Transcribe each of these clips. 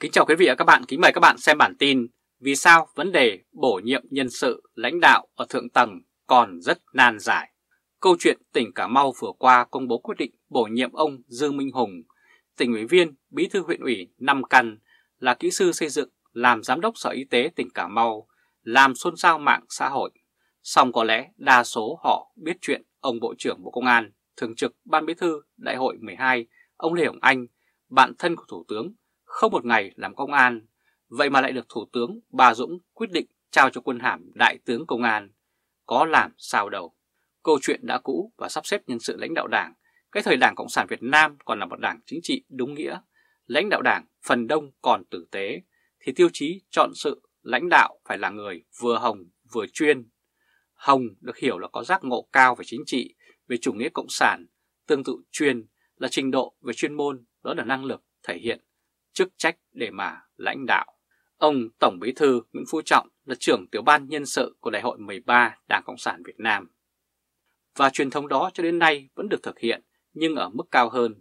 Kính chào quý vị và các bạn, kính mời các bạn xem bản tin Vì sao vấn đề bổ nhiệm nhân sự lãnh đạo ở thượng tầng còn rất nan giải Câu chuyện tỉnh Cà Mau vừa qua công bố quyết định bổ nhiệm ông Dương Minh Hùng Tỉnh ủy viên, bí thư huyện ủy Năm Căn là kỹ sư xây dựng làm giám đốc sở y tế tỉnh Cà Mau làm xôn xao mạng xã hội Song có lẽ đa số họ biết chuyện ông Bộ trưởng Bộ Công an Thường trực Ban Bí thư Đại hội 12 ông Lê Hồng Anh bạn thân của Thủ tướng không một ngày làm công an, vậy mà lại được Thủ tướng Bà Dũng quyết định trao cho quân hàm Đại tướng Công an. Có làm sao đâu. Câu chuyện đã cũ và sắp xếp nhân sự lãnh đạo đảng. Cái thời Đảng Cộng sản Việt Nam còn là một đảng chính trị đúng nghĩa. Lãnh đạo đảng phần đông còn tử tế, thì tiêu chí chọn sự lãnh đạo phải là người vừa hồng vừa chuyên. Hồng được hiểu là có giác ngộ cao về chính trị, về chủ nghĩa cộng sản, tương tự chuyên là trình độ về chuyên môn, đó là năng lực thể hiện chức trách để mà lãnh đạo. Ông Tổng Bí thư Nguyễn Phú Trọng là trưởng tiểu ban nhân sự của Đại hội 13 Đảng Cộng sản Việt Nam. Và truyền thống đó cho đến nay vẫn được thực hiện nhưng ở mức cao hơn.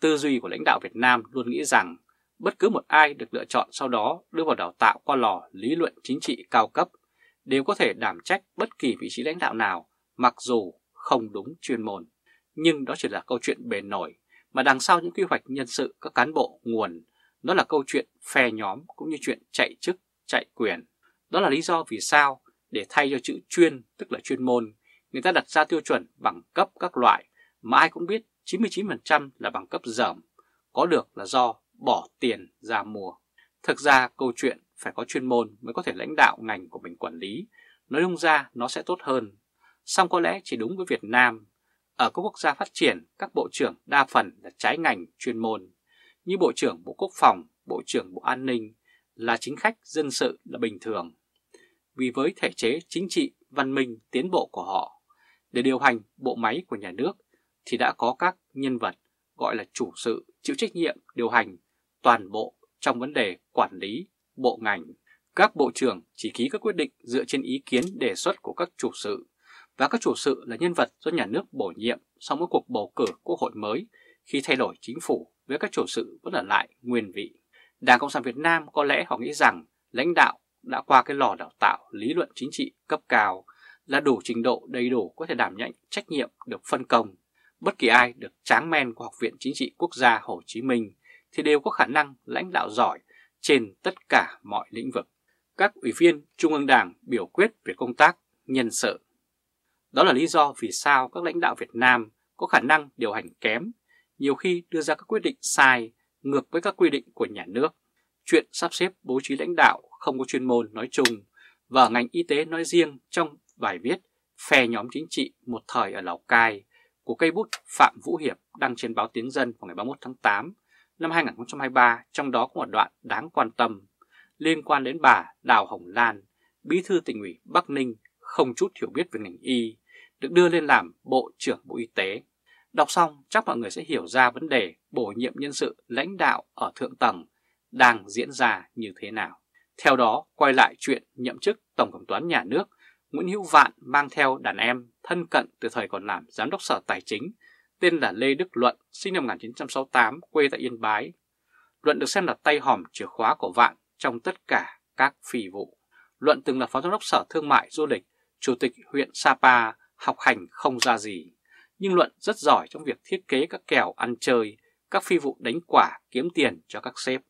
Tư duy của lãnh đạo Việt Nam luôn nghĩ rằng bất cứ một ai được lựa chọn sau đó đưa vào đào tạo qua lò lý luận chính trị cao cấp đều có thể đảm trách bất kỳ vị trí lãnh đạo nào mặc dù không đúng chuyên môn. Nhưng đó chỉ là câu chuyện bề nổi mà đằng sau những quy hoạch nhân sự các cán bộ nguồn đó là câu chuyện phe nhóm cũng như chuyện chạy chức, chạy quyền. Đó là lý do vì sao để thay cho chữ chuyên tức là chuyên môn, người ta đặt ra tiêu chuẩn bằng cấp các loại mà ai cũng biết 99% là bằng cấp dởm, có được là do bỏ tiền ra mua. Thực ra câu chuyện phải có chuyên môn mới có thể lãnh đạo ngành của mình quản lý, nói đúng ra nó sẽ tốt hơn. Xong có lẽ chỉ đúng với Việt Nam, ở các quốc gia phát triển các bộ trưởng đa phần là trái ngành chuyên môn như Bộ trưởng Bộ Quốc phòng, Bộ trưởng Bộ An ninh là chính khách dân sự là bình thường. Vì với thể chế chính trị văn minh tiến bộ của họ, để điều hành bộ máy của nhà nước thì đã có các nhân vật gọi là chủ sự chịu trách nhiệm điều hành toàn bộ trong vấn đề quản lý bộ ngành. Các bộ trưởng chỉ ký các quyết định dựa trên ý kiến đề xuất của các chủ sự và các chủ sự là nhân vật do nhà nước bổ nhiệm sau mỗi cuộc bầu cử quốc hội mới khi thay đổi chính phủ với các chủ sự vẫn ở lại nguyên vị. Đảng Cộng sản Việt Nam có lẽ họ nghĩ rằng lãnh đạo đã qua cái lò đào tạo lý luận chính trị cấp cao là đủ trình độ đầy đủ có thể đảm nhận trách nhiệm được phân công. Bất kỳ ai được tráng men của Học viện Chính trị Quốc gia Hồ Chí Minh thì đều có khả năng lãnh đạo giỏi trên tất cả mọi lĩnh vực. Các ủy viên Trung ương Đảng biểu quyết về công tác nhân sự. Đó là lý do vì sao các lãnh đạo Việt Nam có khả năng điều hành kém nhiều khi đưa ra các quyết định sai, ngược với các quy định của nhà nước. Chuyện sắp xếp bố trí lãnh đạo không có chuyên môn nói chung và ngành y tế nói riêng trong bài viết Phe nhóm chính trị một thời ở Lào Cai của cây bút Phạm Vũ Hiệp đăng trên báo Tiếng Dân vào ngày 31 tháng 8 năm 2023, trong đó có một đoạn đáng quan tâm liên quan đến bà Đào Hồng Lan, bí thư tỉnh ủy Bắc Ninh không chút hiểu biết về ngành y, được đưa lên làm Bộ trưởng Bộ Y tế. Đọc xong chắc mọi người sẽ hiểu ra vấn đề bổ nhiệm nhân sự lãnh đạo ở thượng tầng đang diễn ra như thế nào. Theo đó, quay lại chuyện nhậm chức Tổng cộng toán Nhà nước, Nguyễn Hữu Vạn mang theo đàn em thân cận từ thời còn làm Giám đốc Sở Tài chính, tên là Lê Đức Luận, sinh năm 1968, quê tại Yên Bái. Luận được xem là tay hòm chìa khóa của Vạn trong tất cả các phi vụ. Luận từng là Phó Giám đốc Sở Thương mại Du lịch, Chủ tịch huyện Sapa, học hành không ra gì nhưng Luận rất giỏi trong việc thiết kế các kèo ăn chơi, các phi vụ đánh quả kiếm tiền cho các sếp.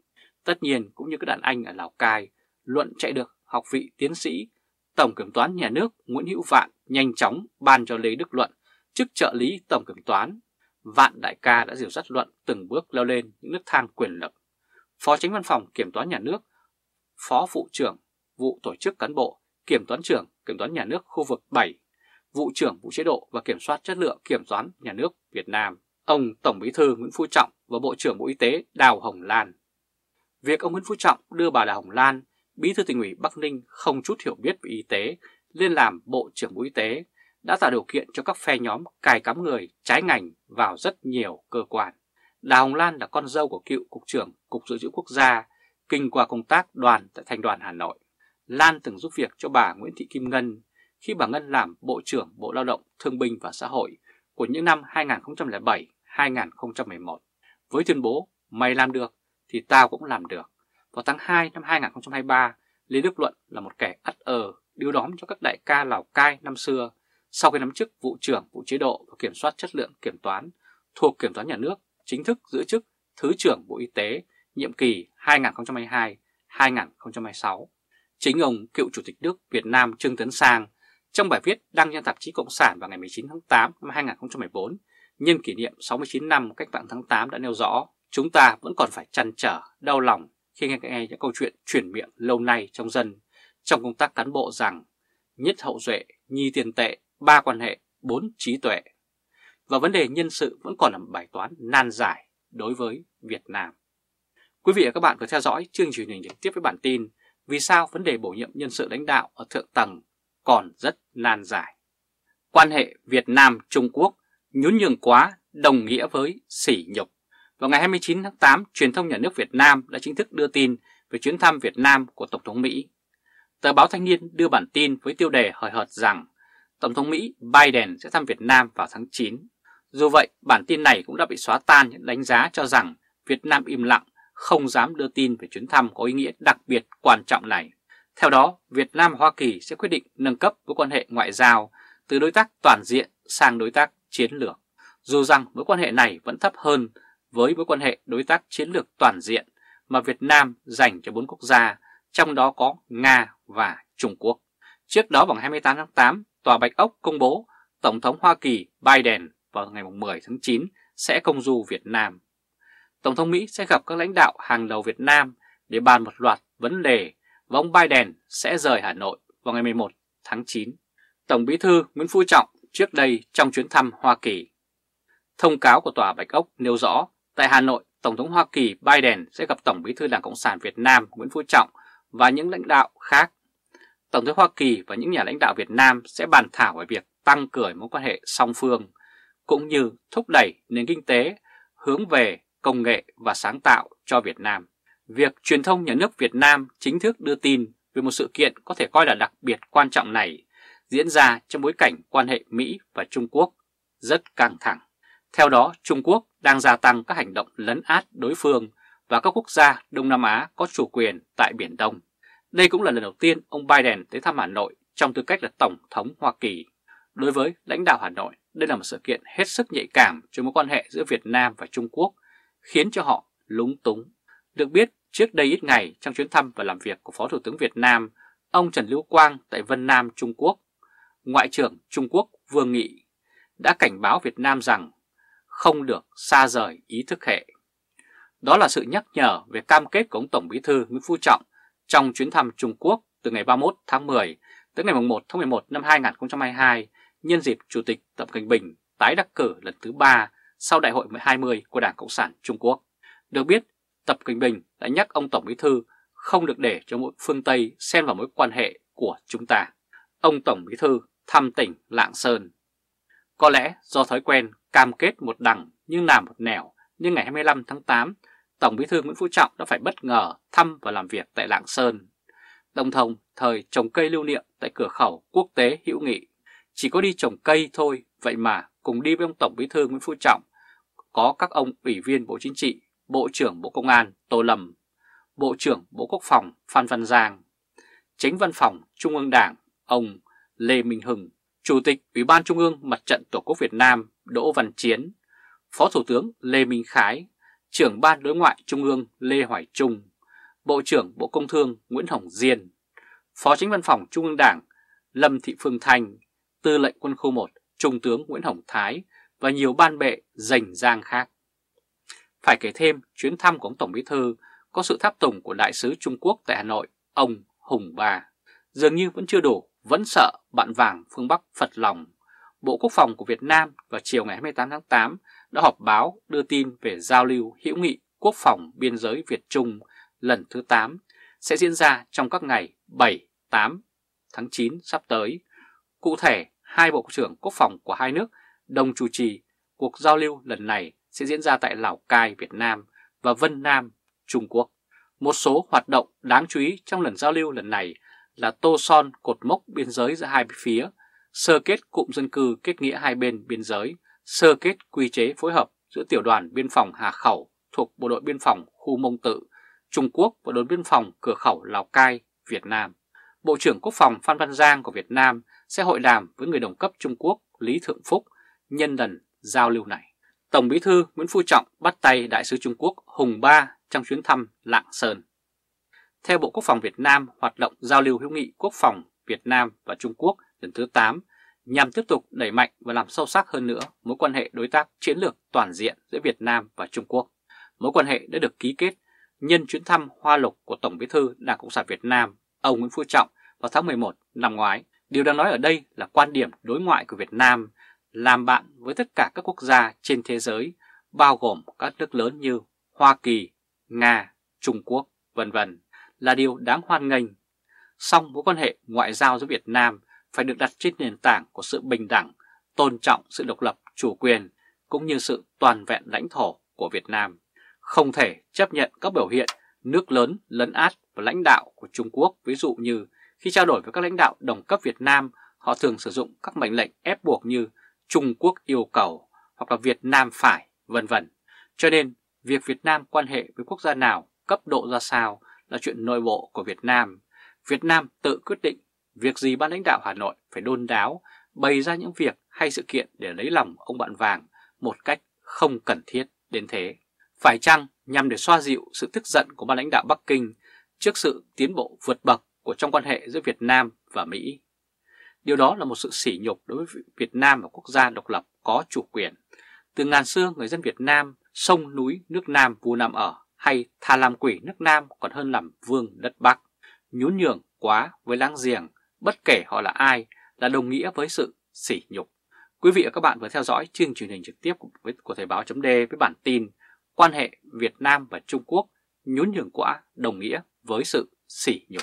Tất nhiên cũng như các đàn anh ở Lào Cai, Luận chạy được học vị tiến sĩ, Tổng Kiểm toán Nhà nước Nguyễn Hữu Vạn nhanh chóng ban cho Lê Đức Luận chức trợ lý Tổng Kiểm toán. Vạn Đại ca đã diều dắt Luận từng bước leo lên những nước thang quyền lực. Phó tránh văn phòng Kiểm toán Nhà nước, Phó phụ trưởng Vụ Tổ chức Cán bộ, Kiểm toán trưởng Kiểm toán Nhà nước khu vực 7 vụ trưởng vụ chế độ và kiểm soát chất lượng kiểm toán nhà nước Việt Nam, ông Tổng Bí thư Nguyễn Phú Trọng và Bộ trưởng Bộ Y tế Đào Hồng Lan. Việc ông Nguyễn Phú Trọng đưa bà Đào Hồng Lan, Bí thư tỉnh ủy Bắc Ninh không chút hiểu biết về y tế, lên làm Bộ trưởng Bộ Y tế đã tạo điều kiện cho các phe nhóm cài cắm người trái ngành vào rất nhiều cơ quan. Đào Hồng Lan là con dâu của cựu Cục trưởng Cục Dự trữ Quốc gia, kinh qua công tác đoàn tại Thành đoàn Hà Nội. Lan từng giúp việc cho bà Nguyễn Thị Kim Ngân khi bà Ngân làm Bộ trưởng Bộ Lao động, Thương binh và Xã hội của những năm 2007-2011 với tuyên bố mày làm được thì tao cũng làm được. Vào tháng 2 năm 2023, Lê Đức Luận là một kẻ ắt ờ điếu đóm cho các đại ca Lào Cai năm xưa sau khi nắm chức vụ trưởng vụ chế độ và kiểm soát chất lượng kiểm toán thuộc kiểm toán nhà nước chính thức giữ chức Thứ trưởng Bộ Y tế nhiệm kỳ 2022-2026. Chính ông cựu Chủ tịch nước Việt Nam Trương Tấn Sang trong bài viết đăng trên tạp chí Cộng sản vào ngày 19 tháng 8 năm 2014, nhân kỷ niệm 69 năm cách mạng tháng 8 đã nêu rõ, chúng ta vẫn còn phải chăn trở, đau lòng khi nghe, nghe những câu chuyện chuyển miệng lâu nay trong dân, trong công tác cán bộ rằng nhất hậu duệ, nhi tiền tệ, ba quan hệ, bốn trí tuệ. Và vấn đề nhân sự vẫn còn là một bài toán nan giải đối với Việt Nam. Quý vị và các bạn vừa theo dõi chương trình truyền hình trực tiếp với bản tin Vì sao vấn đề bổ nhiệm nhân sự lãnh đạo ở thượng tầng còn rất nan giải. Quan hệ Việt Nam-Trung Quốc nhún nhường quá đồng nghĩa với sỉ nhục. Vào ngày 29 tháng 8, truyền thông nhà nước Việt Nam đã chính thức đưa tin về chuyến thăm Việt Nam của Tổng thống Mỹ. Tờ báo Thanh niên đưa bản tin với tiêu đề hời hợt rằng Tổng thống Mỹ Biden sẽ thăm Việt Nam vào tháng 9. Dù vậy, bản tin này cũng đã bị xóa tan những đánh giá cho rằng Việt Nam im lặng, không dám đưa tin về chuyến thăm có ý nghĩa đặc biệt quan trọng này. Theo đó, Việt Nam và Hoa Kỳ sẽ quyết định nâng cấp mối quan hệ ngoại giao từ đối tác toàn diện sang đối tác chiến lược, dù rằng mối quan hệ này vẫn thấp hơn với mối quan hệ đối tác chiến lược toàn diện mà Việt Nam dành cho bốn quốc gia, trong đó có Nga và Trung Quốc. Trước đó vào ngày 28 tháng 8, Tòa Bạch Ốc công bố Tổng thống Hoa Kỳ Biden vào ngày 10 tháng 9 sẽ công du Việt Nam. Tổng thống Mỹ sẽ gặp các lãnh đạo hàng đầu Việt Nam để bàn một loạt vấn đề và ông Biden sẽ rời Hà Nội vào ngày 11 tháng 9. Tổng bí thư Nguyễn Phú Trọng trước đây trong chuyến thăm Hoa Kỳ. Thông cáo của Tòa Bạch Ốc nêu rõ, tại Hà Nội, Tổng thống Hoa Kỳ Biden sẽ gặp Tổng bí thư Đảng Cộng sản Việt Nam Nguyễn Phú Trọng và những lãnh đạo khác. Tổng thống Hoa Kỳ và những nhà lãnh đạo Việt Nam sẽ bàn thảo về việc tăng cường mối quan hệ song phương, cũng như thúc đẩy nền kinh tế hướng về công nghệ và sáng tạo cho Việt Nam. Việc truyền thông nhà nước Việt Nam chính thức đưa tin về một sự kiện có thể coi là đặc biệt quan trọng này diễn ra trong bối cảnh quan hệ Mỹ và Trung Quốc rất căng thẳng. Theo đó, Trung Quốc đang gia tăng các hành động lấn át đối phương và các quốc gia Đông Nam Á có chủ quyền tại Biển Đông. Đây cũng là lần đầu tiên ông Biden tới thăm Hà Nội trong tư cách là Tổng thống Hoa Kỳ. Đối với lãnh đạo Hà Nội, đây là một sự kiện hết sức nhạy cảm cho mối quan hệ giữa Việt Nam và Trung Quốc, khiến cho họ lúng túng. Được biết, Trước đây ít ngày trong chuyến thăm và làm việc của Phó Thủ tướng Việt Nam, ông Trần Lưu Quang tại Vân Nam, Trung Quốc, Ngoại trưởng Trung Quốc Vương Nghị đã cảnh báo Việt Nam rằng không được xa rời ý thức hệ. Đó là sự nhắc nhở về cam kết của ông Tổng Bí thư Nguyễn Phú Trọng trong chuyến thăm Trung Quốc từ ngày 31 tháng 10 tới ngày 1 tháng 11 năm 2022 nhân dịp Chủ tịch Tập Cận Bình tái đắc cử lần thứ ba sau Đại hội 20 của Đảng Cộng sản Trung Quốc. Được biết, Tập Kinh Bình đã nhắc ông Tổng Bí Thư không được để cho mỗi phương Tây xen vào mối quan hệ của chúng ta. Ông Tổng Bí Thư thăm tỉnh Lạng Sơn. Có lẽ do thói quen cam kết một đằng nhưng làm một nẻo, nhưng ngày 25 tháng 8, Tổng Bí Thư Nguyễn Phú Trọng đã phải bất ngờ thăm và làm việc tại Lạng Sơn. Đồng thông thời trồng cây lưu niệm tại cửa khẩu quốc tế hữu nghị. Chỉ có đi trồng cây thôi, vậy mà cùng đi với ông Tổng Bí Thư Nguyễn Phú Trọng có các ông ủy viên Bộ Chính trị Bộ trưởng Bộ Công an Tô Lâm, Bộ trưởng Bộ Quốc phòng Phan Văn Giang, Chánh Văn phòng Trung ương Đảng ông Lê Minh Hưng, Chủ tịch Ủy ban Trung ương Mặt trận Tổ quốc Việt Nam Đỗ Văn Chiến, Phó Thủ tướng Lê Minh Khái, trưởng Ban Đối ngoại Trung ương Lê Hoài Trung, Bộ trưởng Bộ Công Thương Nguyễn Hồng Diên, Phó Chánh Văn phòng Trung ương Đảng Lâm Thị Phương Thanh, Tư lệnh Quân khu 1 Trung tướng Nguyễn Hồng Thái và nhiều ban bệ rành giang khác. Phải kể thêm chuyến thăm của ông Tổng Bí Thư có sự tháp tùng của Đại sứ Trung Quốc tại Hà Nội, ông Hùng Ba. Dường như vẫn chưa đủ, vẫn sợ bạn vàng phương Bắc phật lòng. Bộ Quốc phòng của Việt Nam vào chiều ngày 28 tháng 8 đã họp báo đưa tin về giao lưu hữu nghị quốc phòng biên giới Việt-Trung lần thứ 8 sẽ diễn ra trong các ngày 7, 8 tháng 9 sắp tới. Cụ thể, hai Bộ trưởng Quốc phòng của hai nước đồng chủ trì cuộc giao lưu lần này sẽ diễn ra tại Lào Cai, Việt Nam và Vân Nam, Trung Quốc. Một số hoạt động đáng chú ý trong lần giao lưu lần này là tô son cột mốc biên giới giữa hai phía, sơ kết cụm dân cư kết nghĩa hai bên biên giới, sơ kết quy chế phối hợp giữa tiểu đoàn biên phòng Hà Khẩu thuộc Bộ đội Biên phòng Khu Mông Tự, Trung Quốc và đồn biên phòng cửa khẩu Lào Cai, Việt Nam. Bộ trưởng Quốc phòng Phan Văn Giang của Việt Nam sẽ hội đàm với người đồng cấp Trung Quốc Lý Thượng Phúc nhân lần giao lưu này. Tổng bí thư Nguyễn Phú Trọng bắt tay Đại sứ Trung Quốc Hùng Ba trong chuyến thăm Lạng Sơn. Theo Bộ Quốc phòng Việt Nam, hoạt động giao lưu hữu nghị quốc phòng Việt Nam và Trung Quốc lần thứ 8 nhằm tiếp tục đẩy mạnh và làm sâu sắc hơn nữa mối quan hệ đối tác chiến lược toàn diện giữa Việt Nam và Trung Quốc. Mối quan hệ đã được ký kết nhân chuyến thăm hoa lục của Tổng bí thư Đảng Cộng sản Việt Nam, ông Nguyễn Phú Trọng vào tháng 11 năm ngoái. Điều đang nói ở đây là quan điểm đối ngoại của Việt Nam làm bạn với tất cả các quốc gia trên thế giới, bao gồm các nước lớn như Hoa Kỳ, Nga, Trung Quốc, vân vân là điều đáng hoan nghênh. Song mối quan hệ ngoại giao giữa Việt Nam phải được đặt trên nền tảng của sự bình đẳng, tôn trọng sự độc lập, chủ quyền cũng như sự toàn vẹn lãnh thổ của Việt Nam. Không thể chấp nhận các biểu hiện nước lớn lấn át và lãnh đạo của Trung Quốc, ví dụ như khi trao đổi với các lãnh đạo đồng cấp Việt Nam, họ thường sử dụng các mệnh lệnh ép buộc như Trung Quốc yêu cầu hoặc là Việt Nam phải, vân vân. Cho nên, việc Việt Nam quan hệ với quốc gia nào, cấp độ ra sao là chuyện nội bộ của Việt Nam. Việt Nam tự quyết định việc gì ban lãnh đạo Hà Nội phải đôn đáo, bày ra những việc hay sự kiện để lấy lòng ông bạn vàng một cách không cần thiết đến thế. Phải chăng nhằm để xoa dịu sự tức giận của ban lãnh đạo Bắc Kinh trước sự tiến bộ vượt bậc của trong quan hệ giữa Việt Nam và Mỹ Điều đó là một sự sỉ nhục đối với Việt Nam và quốc gia độc lập có chủ quyền. Từ ngàn xưa, người dân Việt Nam sông núi nước Nam vua Nam ở hay thà làm quỷ nước Nam còn hơn làm vương đất Bắc. Nhún nhường quá với láng giềng, bất kể họ là ai, là đồng nghĩa với sự sỉ nhục. Quý vị và các bạn vừa theo dõi chương truyền hình trực tiếp của, của Thời báo chấm với bản tin Quan hệ Việt Nam và Trung Quốc nhún nhường quá đồng nghĩa với sự sỉ nhục.